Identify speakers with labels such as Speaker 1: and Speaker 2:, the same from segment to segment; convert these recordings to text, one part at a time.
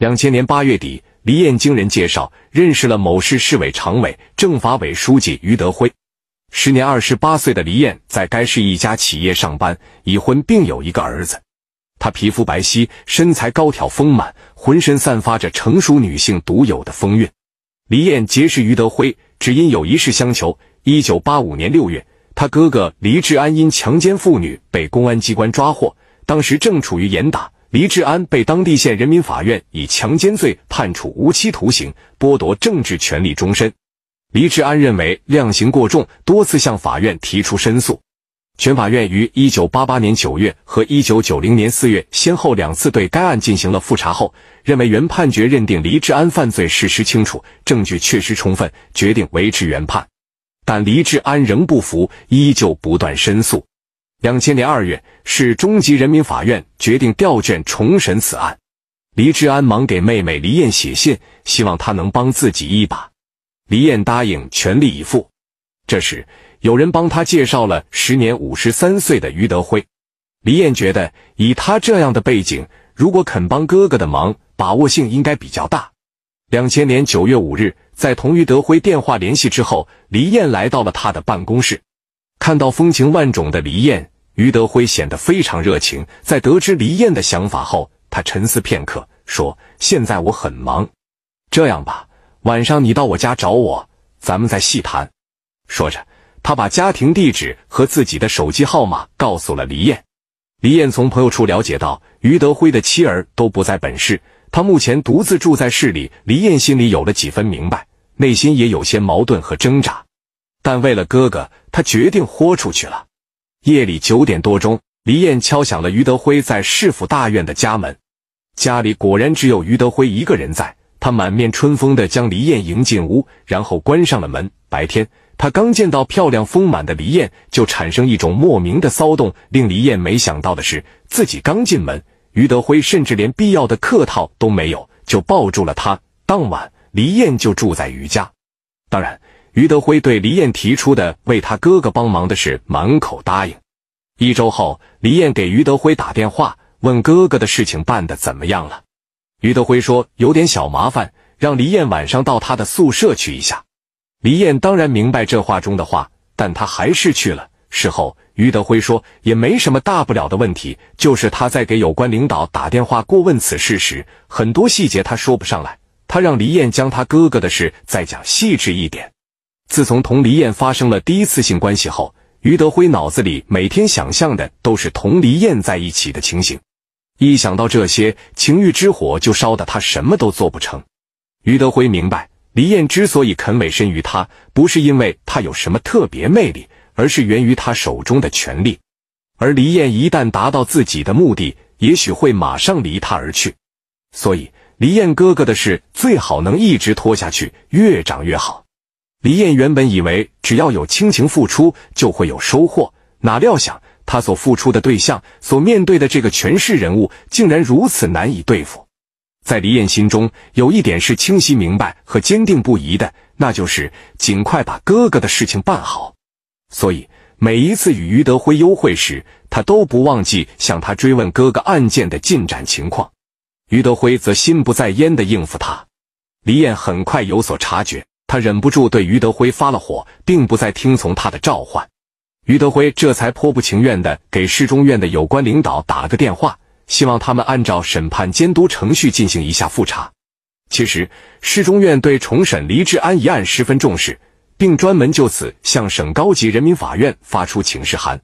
Speaker 1: 两千年八月底，黎燕经人介绍认识了某市市委常委、政法委书记于德辉。时年二十八岁的黎燕在该市一家企业上班，已婚并有一个儿子。他皮肤白皙，身材高挑丰满，浑身散发着成熟女性独有的风韵。黎燕结识于德辉，只因有一事相求。一九八五年六月，他哥哥黎治安因强奸妇女被公安机关抓获，当时正处于严打。黎志安被当地县人民法院以强奸罪判处无期徒刑，剥夺政治权利终身。黎志安认为量刑过重，多次向法院提出申诉。全法院于一九八八年九月和一九九零年四月先后两次对该案进行了复查后，认为原判决认定黎志安犯罪事实清楚，证据确实充分，决定维持原判。但黎志安仍不服，依旧不断申诉。两千年二月，市中级人民法院决定调卷重审此案。黎志安忙给妹妹黎燕写信，希望她能帮自己一把。黎燕答应全力以赴。这时，有人帮他介绍了时年五十三岁的于德辉。黎燕觉得，以他这样的背景，如果肯帮哥哥的忙，把握性应该比较大。两千年九月五日，在同于德辉电话联系之后，黎燕来到了他的办公室，看到风情万种的黎燕。于德辉显得非常热情，在得知黎燕的想法后，他沉思片刻，说：“现在我很忙，这样吧，晚上你到我家找我，咱们再细谈。”说着，他把家庭地址和自己的手机号码告诉了黎燕。黎燕从朋友处了解到，于德辉的妻儿都不在本市，他目前独自住在市里。黎燕心里有了几分明白，内心也有些矛盾和挣扎，但为了哥哥，她决定豁出去了。夜里九点多钟，黎燕敲响了于德辉在市府大院的家门。家里果然只有于德辉一个人在，他满面春风的将黎燕迎进屋，然后关上了门。白天，他刚见到漂亮丰满的黎燕，就产生一种莫名的骚动。令黎燕没想到的是，自己刚进门，于德辉甚至连必要的客套都没有，就抱住了她。当晚，黎燕就住在于家。当然。于德辉对黎燕提出的为他哥哥帮忙的事满口答应。一周后，黎燕给于德辉打电话，问哥哥的事情办得怎么样了。于德辉说有点小麻烦，让黎燕晚上到他的宿舍去一下。黎燕当然明白这话中的话，但他还是去了。事后，于德辉说也没什么大不了的问题，就是他在给有关领导打电话过问此事时，很多细节他说不上来。他让黎燕将他哥哥的事再讲细致一点。自从同黎燕发生了第一次性关系后，于德辉脑子里每天想象的都是同黎燕在一起的情形。一想到这些，情欲之火就烧得他什么都做不成。于德辉明白，黎燕之所以肯委身于他，不是因为他有什么特别魅力，而是源于他手中的权力。而黎燕一旦达到自己的目的，也许会马上离他而去。所以，黎燕哥哥的事最好能一直拖下去，越长越好。李燕原本以为只要有倾情付出就会有收获，哪料想她所付出的对象所面对的这个权势人物竟然如此难以对付。在李燕心中，有一点是清晰明白和坚定不移的，那就是尽快把哥哥的事情办好。所以每一次与于德辉幽会时，他都不忘记向他追问哥哥案件的进展情况。于德辉则心不在焉地应付他。李燕很快有所察觉。他忍不住对余德辉发了火，并不再听从他的召唤。余德辉这才颇不情愿地给市中院的有关领导打个电话，希望他们按照审判监督程序进行一下复查。其实，市中院对重审黎志安一案十分重视，并专门就此向省高级人民法院发出请示函。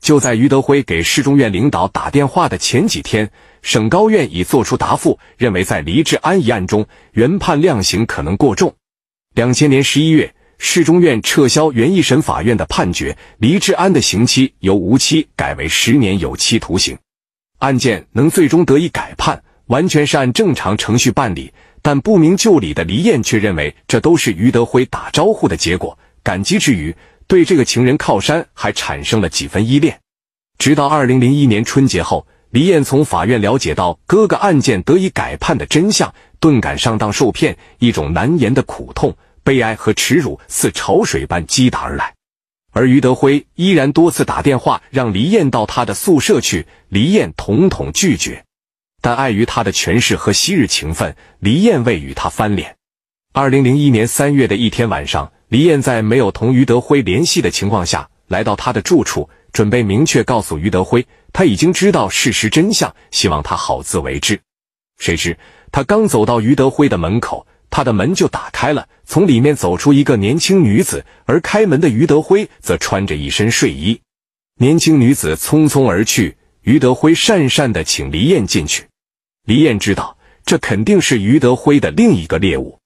Speaker 1: 就在余德辉给市中院领导打电话的前几天，省高院已作出答复，认为在黎志安一案中，原判量刑可能过重。两千年十一月，市中院撤销原一审法院的判决，黎志安的刑期由无期改为十年有期徒刑。案件能最终得以改判，完全是按正常程序办理。但不明就里的黎燕却认为，这都是于德辉打招呼的结果。感激之余，对这个情人靠山还产生了几分依恋。直到二零零一年春节后。黎燕从法院了解到哥哥案件得以改判的真相，顿感上当受骗，一种难言的苦痛、悲哀和耻辱似潮水般击打而来。而于德辉依然多次打电话让黎燕到他的宿舍去，黎燕统统拒绝。但碍于他的权势和昔日情分，黎燕未与他翻脸。二零零一年三月的一天晚上，黎燕在没有同于德辉联系的情况下，来到他的住处。准备明确告诉于德辉，他已经知道事实真相，希望他好自为之。谁知他刚走到于德辉的门口，他的门就打开了，从里面走出一个年轻女子，而开门的于德辉则穿着一身睡衣。年轻女子匆匆而去，于德辉讪讪地请黎晏进去。黎晏知道，这肯定是于德辉的另一个猎物。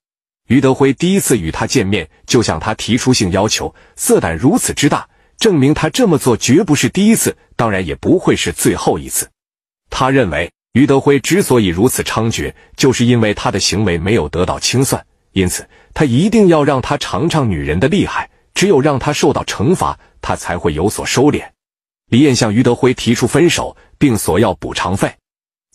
Speaker 1: 于德辉第一次与他见面，就向他提出性要求，色胆如此之大。证明他这么做绝不是第一次，当然也不会是最后一次。他认为于德辉之所以如此猖獗，就是因为他的行为没有得到清算，因此他一定要让他尝尝女人的厉害。只有让他受到惩罚，他才会有所收敛。李艳向于德辉提出分手，并索要补偿费。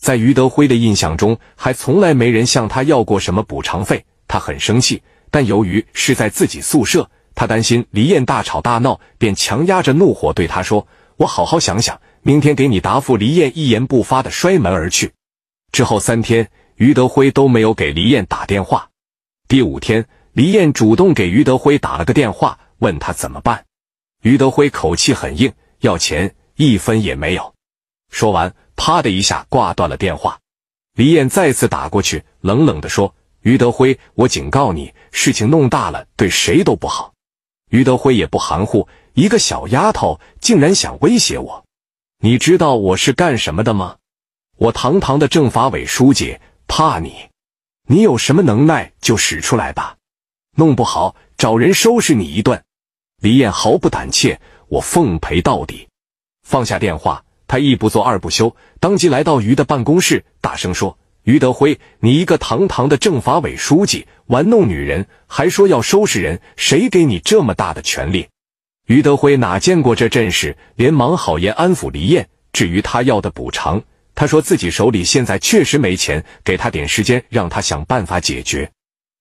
Speaker 1: 在于德辉的印象中，还从来没人向他要过什么补偿费，他很生气。但由于是在自己宿舍，他担心黎燕大吵大闹，便强压着怒火对他说：“我好好想想，明天给你答复。”黎燕一言不发的摔门而去。之后三天，于德辉都没有给黎燕打电话。第五天，黎燕主动给于德辉打了个电话，问他怎么办。于德辉口气很硬，要钱一分也没有。说完，啪的一下挂断了电话。黎燕再次打过去，冷冷地说：“于德辉，我警告你，事情弄大了，对谁都不好。”于德辉也不含糊，一个小丫头竟然想威胁我？你知道我是干什么的吗？我堂堂的政法委书记，怕你？你有什么能耐就使出来吧，弄不好找人收拾你一顿。李艳毫不胆怯，我奉陪到底。放下电话，他一不做二不休，当即来到于的办公室，大声说。于德辉，你一个堂堂的政法委书记，玩弄女人，还说要收拾人，谁给你这么大的权利？于德辉哪见过这阵势，连忙好言安抚黎晏。至于他要的补偿，他说自己手里现在确实没钱，给他点时间，让他想办法解决。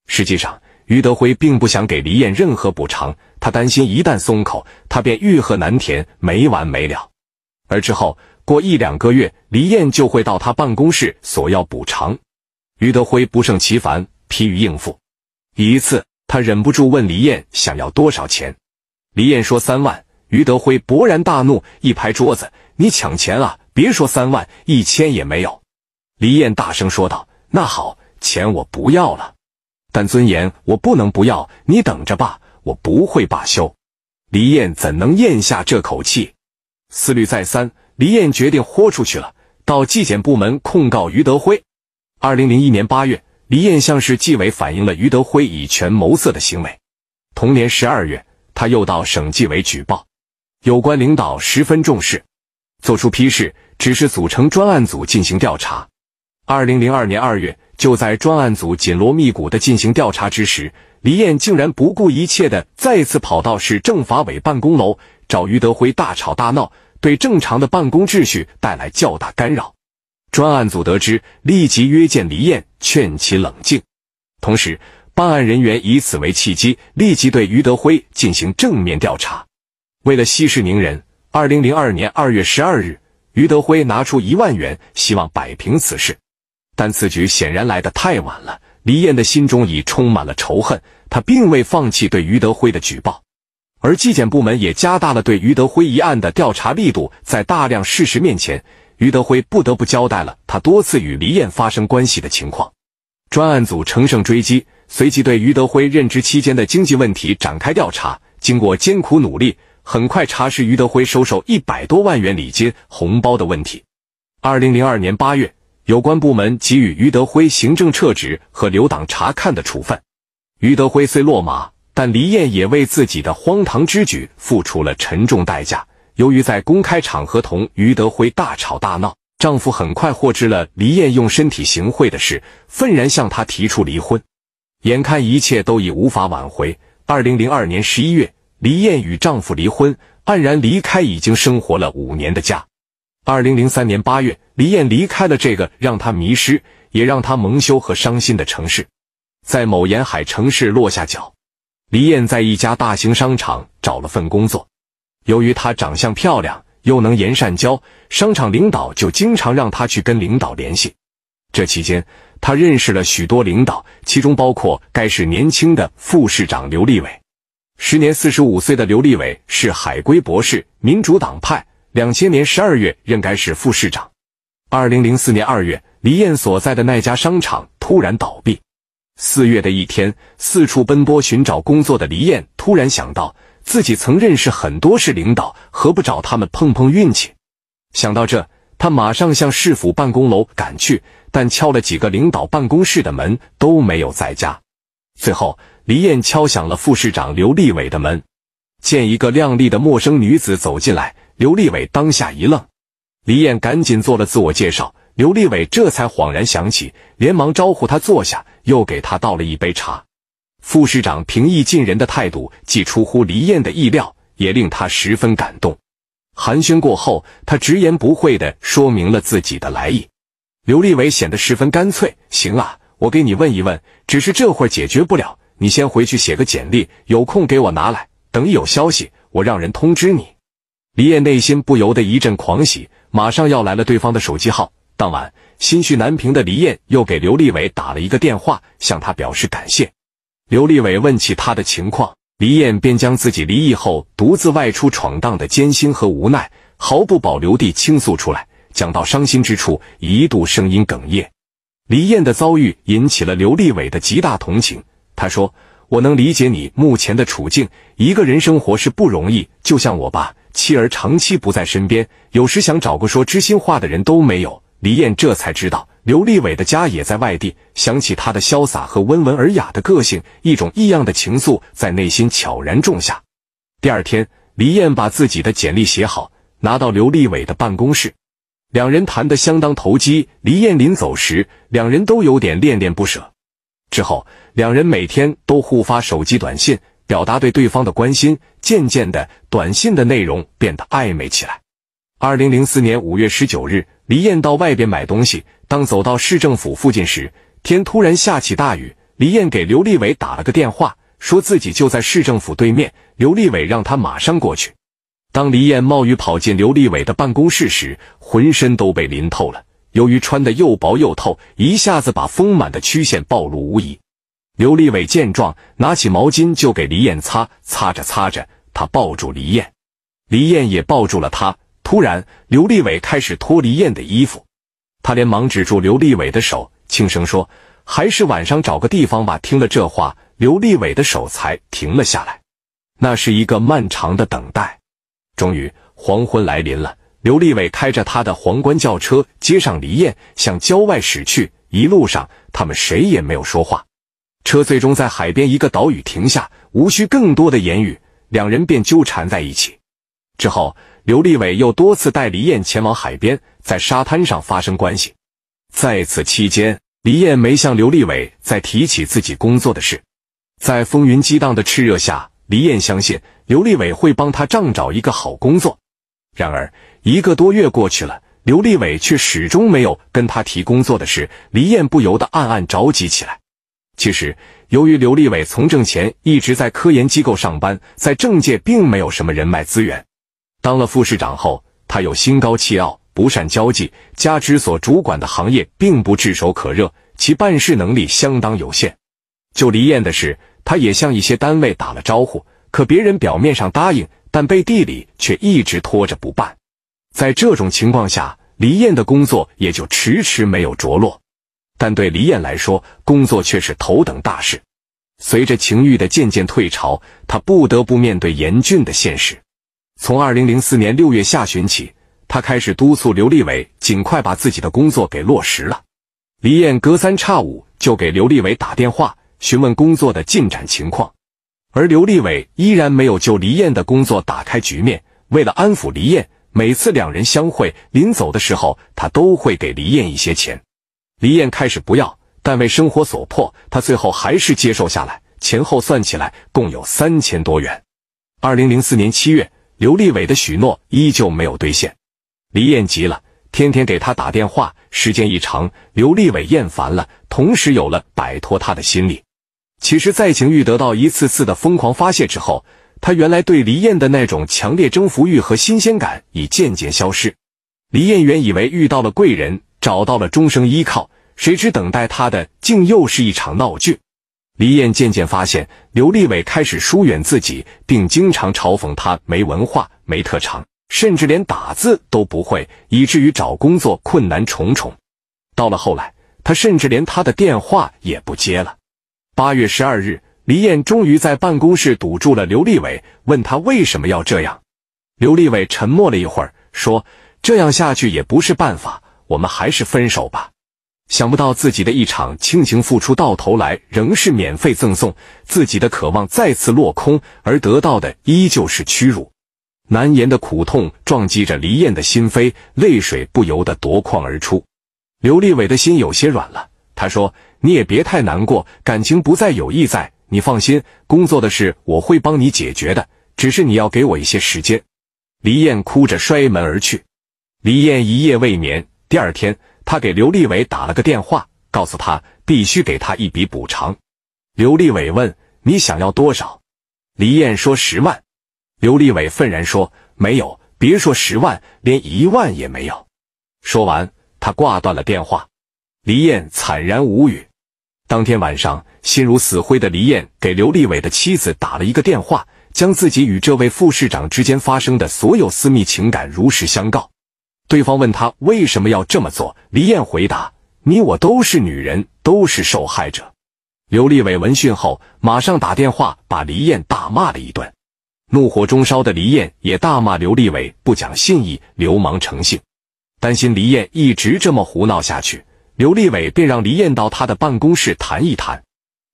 Speaker 1: 实际上，于德辉并不想给黎晏任何补偿，他担心一旦松口，他便欲壑难填，没完没了。而之后。过一两个月，黎燕就会到他办公室索要补偿。于德辉不胜其烦，疲于应付。一次，他忍不住问黎燕想要多少钱。黎燕说三万。于德辉勃然大怒，一拍桌子：“你抢钱啊！别说三万，一千也没有！”黎燕大声说道：“那好，钱我不要了，但尊严我不能不要。你等着吧，我不会罢休。”黎燕怎能咽下这口气？思虑再三。李艳决定豁出去了，到纪检部门控告于德辉。二零零一年八月，李艳向市纪委反映了于德辉以权谋色的行为。同年十二月，他又到省纪委举报，有关领导十分重视，作出批示，指示组成专案组进行调查。二零零二年二月，就在专案组紧锣密鼓的进行调查之时，李艳竟然不顾一切的再次跑到市政法委办公楼找于德辉大吵大闹。对正常的办公秩序带来较大干扰，专案组得知，立即约见黎燕，劝其冷静。同时，办案人员以此为契机，立即对余德辉进行正面调查。为了息事宁人，二零零二年二月十二日，于德辉拿出一万元，希望摆平此事。但此举显然来得太晚了，黎燕的心中已充满了仇恨，她并未放弃对于德辉的举报。而纪检部门也加大了对于德辉一案的调查力度，在大量事实面前，于德辉不得不交代了他多次与黎燕发生关系的情况。专案组乘胜追击，随即对于德辉任职期间的经济问题展开调查。经过艰苦努力，很快查实于德辉收受一百多万元礼金、红包的问题。二零零二年八月，有关部门给予于德辉行政撤职和留党察看的处分。于德辉虽落马。但黎燕也为自己的荒唐之举付出了沉重代价。由于在公开场合同余德辉大吵大闹，丈夫很快获知了黎燕用身体行贿的事，愤然向她提出离婚。眼看一切都已无法挽回，二零零二年十一月，黎燕与丈夫离婚，黯然离开已经生活了五年的家。二零零三年八月，黎燕离开了这个让她迷失、也让她蒙羞和伤心的城市，在某沿海城市落下脚。李艳在一家大型商场找了份工作，由于她长相漂亮，又能言善交，商场领导就经常让她去跟领导联系。这期间，她认识了许多领导，其中包括该市年轻的副市长刘立伟。时年四十五岁的刘立伟是海归博士，民主党派，两千年十二月任该市副市长。二零零四年二月，李艳所在的那家商场突然倒闭。四月的一天，四处奔波寻找工作的黎燕突然想到，自己曾认识很多市领导，何不找他们碰碰运气？想到这，她马上向市府办公楼赶去。但敲了几个领导办公室的门都没有在家。最后，黎燕敲响了副市长刘立伟的门。见一个靓丽的陌生女子走进来，刘立伟当下一愣。黎燕赶紧做了自我介绍，刘立伟这才恍然想起，连忙招呼她坐下。又给他倒了一杯茶，副市长平易近人的态度既出乎黎燕的意料，也令他十分感动。寒暄过后，他直言不讳的说明了自己的来意。刘立伟显得十分干脆：“行啊，我给你问一问，只是这会儿解决不了，你先回去写个简历，有空给我拿来。等一有消息，我让人通知你。”黎燕内心不由得一阵狂喜，马上要来了对方的手机号。当晚。心绪难平的黎燕又给刘立伟打了一个电话，向他表示感谢。刘立伟问起他的情况，黎燕便将自己离异后独自外出闯荡的艰辛和无奈毫不保留地倾诉出来，讲到伤心之处，一度声音哽咽。黎燕的遭遇引起了刘立伟的极大同情。他说：“我能理解你目前的处境，一个人生活是不容易。就像我吧，妻儿长期不在身边，有时想找个说知心话的人都没有。”李燕这才知道刘立伟的家也在外地，想起他的潇洒和温文尔雅的个性，一种异样的情愫在内心悄然种下。第二天，李燕把自己的简历写好，拿到刘立伟的办公室，两人谈得相当投机。李燕临走时，两人都有点恋恋不舍。之后，两人每天都互发手机短信，表达对对方的关心。渐渐的，短信的内容变得暧昧起来。二零零四年五月十九日，黎燕到外边买东西。当走到市政府附近时，天突然下起大雨。黎燕给刘立伟打了个电话，说自己就在市政府对面。刘立伟让他马上过去。当黎燕冒雨跑进刘立伟的办公室时，浑身都被淋透了。由于穿的又薄又透，一下子把丰满的曲线暴露无遗。刘立伟见状，拿起毛巾就给黎燕擦。擦着擦着，他抱住黎燕，黎燕也抱住了他。突然，刘立伟开始脱黎燕的衣服，他连忙止住刘立伟的手，轻声说：“还是晚上找个地方吧。”听了这话，刘立伟的手才停了下来。那是一个漫长的等待，终于黄昏来临了。刘立伟开着他的皇冠轿车接上黎燕，向郊外驶去。一路上，他们谁也没有说话。车最终在海边一个岛屿停下，无需更多的言语，两人便纠缠在一起。之后。刘立伟又多次带黎燕前往海边，在沙滩上发生关系。在此期间，黎燕没向刘立伟再提起自己工作的事。在风云激荡的炽热下，黎燕相信刘立伟会帮他找一个好工作。然而，一个多月过去了，刘立伟却始终没有跟他提工作的事。黎燕不由得暗暗着急起来。其实，由于刘立伟从政前一直在科研机构上班，在政界并没有什么人脉资源。当了副市长后，他又心高气傲、不善交际，加之所主管的行业并不炙手可热，其办事能力相当有限。就黎燕的事，他也向一些单位打了招呼，可别人表面上答应，但背地里却一直拖着不办。在这种情况下，黎燕的工作也就迟迟没有着落。但对黎燕来说，工作却是头等大事。随着情欲的渐渐退潮，他不得不面对严峻的现实。从二零零四年六月下旬起，他开始督促刘立伟尽快把自己的工作给落实了。黎燕隔三差五就给刘立伟打电话询问工作的进展情况，而刘立伟依然没有就黎燕的工作打开局面。为了安抚黎燕，每次两人相会临走的时候，他都会给黎燕一些钱。黎燕开始不要，但为生活所迫，他最后还是接受下来。前后算起来，共有三千多元。二零零四年七月。刘立伟的许诺依旧没有兑现，黎燕急了，天天给他打电话，时间一长，刘立伟厌烦了，同时有了摆脱他的心理。其实，在情欲得到一次次的疯狂发泄之后，他原来对黎燕的那种强烈征服欲和新鲜感已渐渐消失。黎燕原以为遇到了贵人，找到了终生依靠，谁知等待他的竟又是一场闹剧。李燕渐渐发现，刘立伟开始疏远自己，并经常嘲讽他没文化、没特长，甚至连打字都不会，以至于找工作困难重重。到了后来，他甚至连他的电话也不接了。八月十二日，李燕终于在办公室堵住了刘立伟，问他为什么要这样。刘立伟沉默了一会儿，说：“这样下去也不是办法，我们还是分手吧。”想不到自己的一场倾情付出，到头来仍是免费赠送；自己的渴望再次落空，而得到的依旧是屈辱，难言的苦痛撞击着黎燕的心扉，泪水不由得夺眶而出。刘立伟的心有些软了，他说：“你也别太难过，感情不再，有意在。你放心，工作的事我会帮你解决的，只是你要给我一些时间。”黎燕哭着摔门而去。黎燕一夜未眠，第二天。他给刘立伟打了个电话，告诉他必须给他一笔补偿。刘立伟问：“你想要多少？”黎燕说：“十万。”刘立伟愤然说：“没有，别说十万，连一万也没有。”说完，他挂断了电话。黎燕惨然无语。当天晚上，心如死灰的黎燕给刘立伟的妻子打了一个电话，将自己与这位副市长之间发生的所有私密情感如实相告。对方问他为什么要这么做，黎燕回答：“你我都是女人，都是受害者。”刘立伟闻讯后，马上打电话把黎燕大骂了一顿。怒火中烧的黎燕也大骂刘立伟不讲信义、流氓成性。担心黎燕一直这么胡闹下去，刘立伟便让黎燕到他的办公室谈一谈。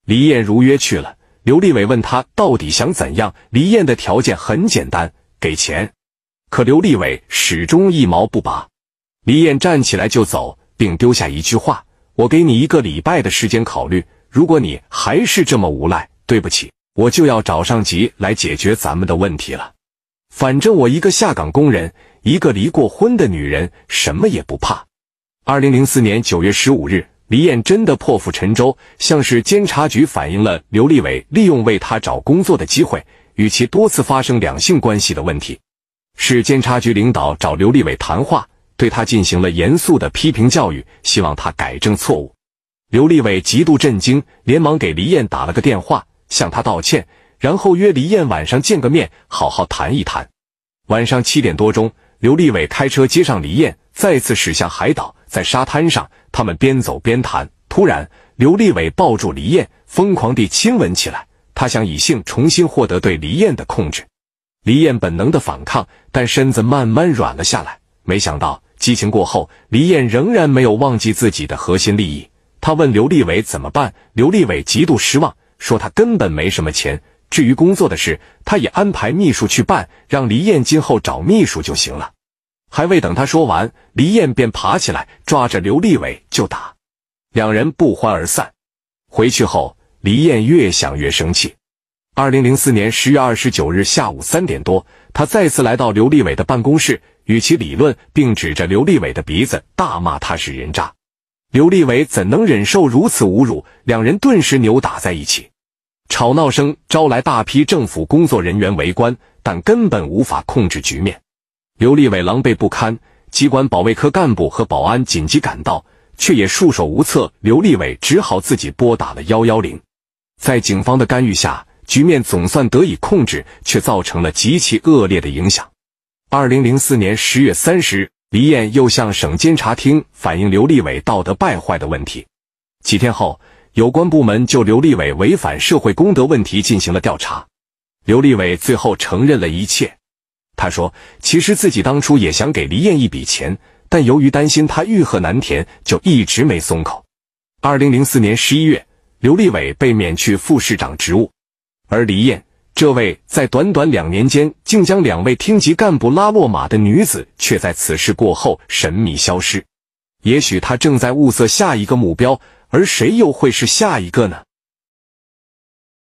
Speaker 1: 黎燕如约去了。刘立伟问他到底想怎样。黎燕的条件很简单：给钱。可刘立伟始终一毛不拔，李艳站起来就走，并丢下一句话：“我给你一个礼拜的时间考虑，如果你还是这么无赖，对不起，我就要找上级来解决咱们的问题了。”反正我一个下岗工人，一个离过婚的女人，什么也不怕。二零零四年九月十五日，李艳真的破釜沉舟，向市监察局反映了刘立伟利用为他找工作的机会与其多次发生两性关系的问题。市监察局领导找刘立伟谈话，对他进行了严肃的批评教育，希望他改正错误。刘立伟极度震惊，连忙给黎燕打了个电话，向她道歉，然后约黎燕晚上见个面，好好谈一谈。晚上七点多钟，刘立伟开车接上黎燕，再次驶向海岛，在沙滩上，他们边走边谈。突然，刘立伟抱住黎燕，疯狂地亲吻起来，他想以性重新获得对黎燕的控制。黎燕本能的反抗，但身子慢慢软了下来。没想到激情过后，黎燕仍然没有忘记自己的核心利益。她问刘立伟怎么办，刘立伟极度失望，说他根本没什么钱。至于工作的事，他也安排秘书去办，让黎燕今后找秘书就行了。还未等他说完，黎燕便爬起来抓着刘立伟就打，两人不欢而散。回去后，黎燕越想越生气。二零零四年十月二十九日下午三点多，他再次来到刘立伟的办公室，与其理论，并指着刘立伟的鼻子大骂他是人渣。刘立伟怎能忍受如此侮辱？两人顿时扭打在一起，吵闹声招来大批政府工作人员围观，但根本无法控制局面。刘立伟狼狈不堪，机关保卫科干部和保安紧急赶到，却也束手无策。刘立伟只好自己拨打了幺幺零，在警方的干预下。局面总算得以控制，却造成了极其恶劣的影响。二零零四年十月三十日，黎燕又向省监察厅反映刘立伟道德败坏的问题。几天后，有关部门就刘立伟违反社会公德问题进行了调查。刘立伟最后承认了一切。他说：“其实自己当初也想给黎燕一笔钱，但由于担心他欲壑难填，就一直没松口。”二零零四年十一月，刘立伟被免去副市长职务。而黎晏这位在短短两年间竟将两位厅级干部拉落马的女子，却在此事过后神秘消失。也许她正在物色下一个目标，而谁又会是下一个呢？